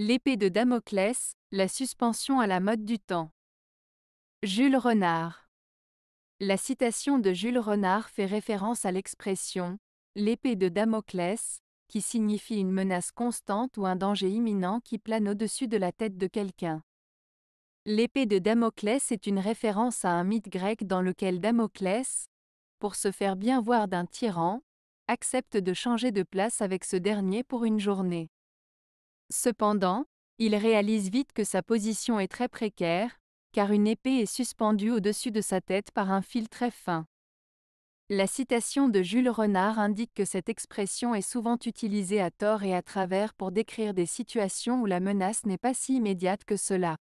L'épée de Damoclès, la suspension à la mode du temps. Jules Renard. La citation de Jules Renard fait référence à l'expression l'épée de Damoclès, qui signifie une menace constante ou un danger imminent qui plane au-dessus de la tête de quelqu'un. L'épée de Damoclès est une référence à un mythe grec dans lequel Damoclès, pour se faire bien voir d'un tyran, accepte de changer de place avec ce dernier pour une journée. Cependant, il réalise vite que sa position est très précaire, car une épée est suspendue au-dessus de sa tête par un fil très fin. La citation de Jules Renard indique que cette expression est souvent utilisée à tort et à travers pour décrire des situations où la menace n'est pas si immédiate que cela.